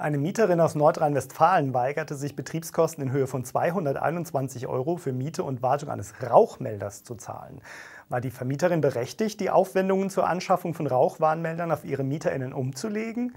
Eine Mieterin aus Nordrhein-Westfalen weigerte sich, Betriebskosten in Höhe von 221 Euro für Miete und Wartung eines Rauchmelders zu zahlen. War die Vermieterin berechtigt, die Aufwendungen zur Anschaffung von Rauchwarnmeldern auf ihre MieterInnen umzulegen?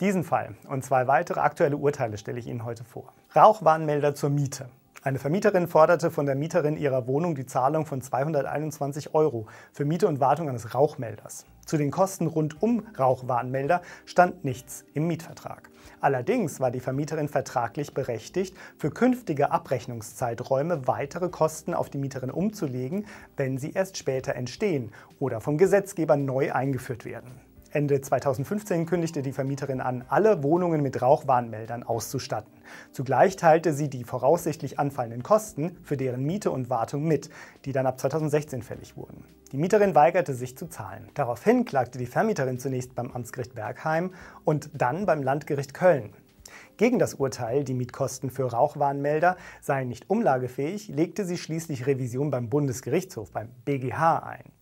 Diesen Fall und zwei weitere aktuelle Urteile stelle ich Ihnen heute vor. Rauchwarnmelder zur Miete. Eine Vermieterin forderte von der Mieterin ihrer Wohnung die Zahlung von 221 Euro für Miete und Wartung eines Rauchmelders. Zu den Kosten rund um Rauchwarnmelder stand nichts im Mietvertrag. Allerdings war die Vermieterin vertraglich berechtigt, für künftige Abrechnungszeiträume weitere Kosten auf die Mieterin umzulegen, wenn sie erst später entstehen oder vom Gesetzgeber neu eingeführt werden. Ende 2015 kündigte die Vermieterin an, alle Wohnungen mit Rauchwarnmeldern auszustatten. Zugleich teilte sie die voraussichtlich anfallenden Kosten für deren Miete und Wartung mit, die dann ab 2016 fällig wurden. Die Mieterin weigerte sich zu zahlen. Daraufhin klagte die Vermieterin zunächst beim Amtsgericht Bergheim und dann beim Landgericht Köln. Gegen das Urteil, die Mietkosten für Rauchwarnmelder seien nicht umlagefähig, legte sie schließlich Revision beim Bundesgerichtshof, beim BGH, ein.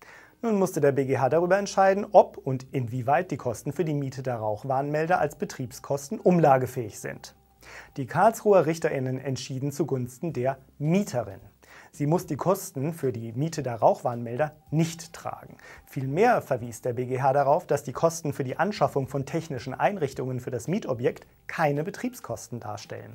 Nun musste der BGH darüber entscheiden, ob und inwieweit die Kosten für die Miete der Rauchwarnmelder als Betriebskosten umlagefähig sind. Die Karlsruher Richterinnen entschieden zugunsten der Mieterin. Sie muss die Kosten für die Miete der Rauchwarnmelder nicht tragen. Vielmehr verwies der BGH darauf, dass die Kosten für die Anschaffung von technischen Einrichtungen für das Mietobjekt keine Betriebskosten darstellen.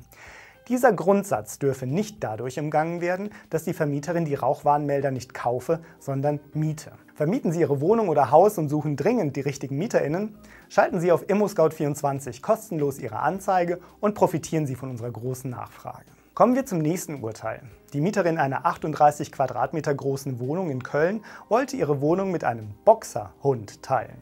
Dieser Grundsatz dürfe nicht dadurch umgangen werden, dass die Vermieterin die Rauchwarnmelder nicht kaufe, sondern miete. Vermieten Sie Ihre Wohnung oder Haus und suchen dringend die richtigen MieterInnen? Schalten Sie auf ImmoScout24 kostenlos Ihre Anzeige und profitieren Sie von unserer großen Nachfrage. Kommen wir zum nächsten Urteil. Die Mieterin einer 38 Quadratmeter großen Wohnung in Köln wollte ihre Wohnung mit einem Boxerhund teilen.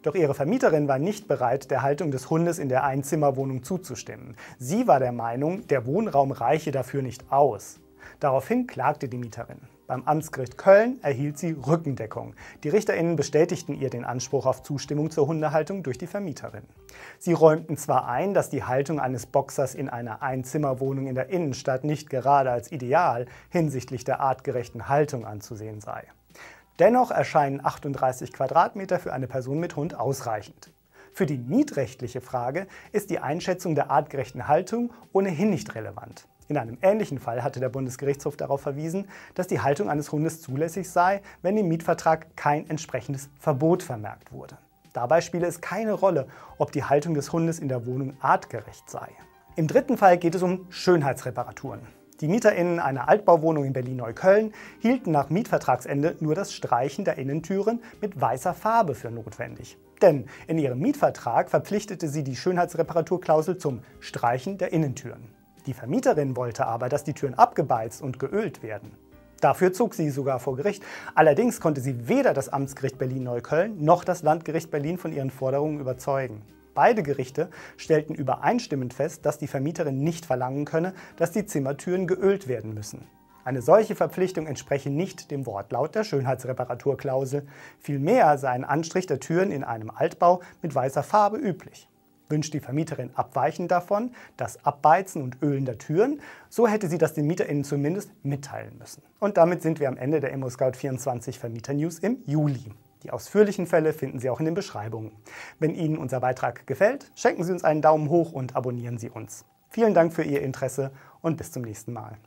Doch ihre Vermieterin war nicht bereit, der Haltung des Hundes in der Einzimmerwohnung zuzustimmen. Sie war der Meinung, der Wohnraum reiche dafür nicht aus. Daraufhin klagte die Mieterin. Beim Amtsgericht Köln erhielt sie Rückendeckung. Die Richterinnen bestätigten ihr den Anspruch auf Zustimmung zur Hundehaltung durch die Vermieterin. Sie räumten zwar ein, dass die Haltung eines Boxers in einer Einzimmerwohnung in der Innenstadt nicht gerade als ideal hinsichtlich der artgerechten Haltung anzusehen sei. Dennoch erscheinen 38 Quadratmeter für eine Person mit Hund ausreichend. Für die mietrechtliche Frage ist die Einschätzung der artgerechten Haltung ohnehin nicht relevant. In einem ähnlichen Fall hatte der Bundesgerichtshof darauf verwiesen, dass die Haltung eines Hundes zulässig sei, wenn im Mietvertrag kein entsprechendes Verbot vermerkt wurde. Dabei spiele es keine Rolle, ob die Haltung des Hundes in der Wohnung artgerecht sei. Im dritten Fall geht es um Schönheitsreparaturen. Die MieterInnen einer Altbauwohnung in Berlin-Neukölln hielten nach Mietvertragsende nur das Streichen der Innentüren mit weißer Farbe für notwendig. Denn in ihrem Mietvertrag verpflichtete sie die Schönheitsreparaturklausel zum Streichen der Innentüren. Die Vermieterin wollte aber, dass die Türen abgebeizt und geölt werden. Dafür zog sie sogar vor Gericht. Allerdings konnte sie weder das Amtsgericht Berlin-Neukölln noch das Landgericht Berlin von ihren Forderungen überzeugen. Beide Gerichte stellten übereinstimmend fest, dass die Vermieterin nicht verlangen könne, dass die Zimmertüren geölt werden müssen. Eine solche Verpflichtung entspreche nicht dem Wortlaut der Schönheitsreparaturklausel. Vielmehr sei ein Anstrich der Türen in einem Altbau mit weißer Farbe üblich wünscht die Vermieterin abweichend davon das Abbeizen und Ölen der Türen. So hätte sie das den MieterInnen zumindest mitteilen müssen. Und damit sind wir am Ende der ImmoScout24 Vermieter-News im Juli. Die ausführlichen Fälle finden Sie auch in den Beschreibungen. Wenn Ihnen unser Beitrag gefällt, schenken Sie uns einen Daumen hoch und abonnieren Sie uns. Vielen Dank für Ihr Interesse und bis zum nächsten Mal.